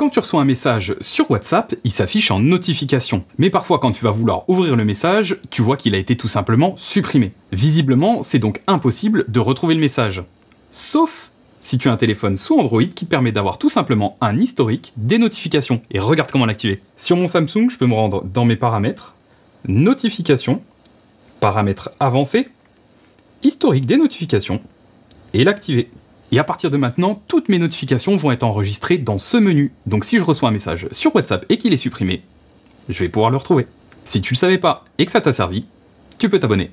Quand tu reçois un message sur WhatsApp, il s'affiche en notification. Mais parfois quand tu vas vouloir ouvrir le message, tu vois qu'il a été tout simplement supprimé. Visiblement, c'est donc impossible de retrouver le message. Sauf si tu as un téléphone sous Android qui te permet d'avoir tout simplement un historique des notifications. Et regarde comment l'activer. Sur mon Samsung, je peux me rendre dans mes paramètres, notifications, paramètres avancés, historique des notifications, et l'activer. Et à partir de maintenant, toutes mes notifications vont être enregistrées dans ce menu. Donc si je reçois un message sur WhatsApp et qu'il est supprimé, je vais pouvoir le retrouver. Si tu le savais pas et que ça t'a servi, tu peux t'abonner.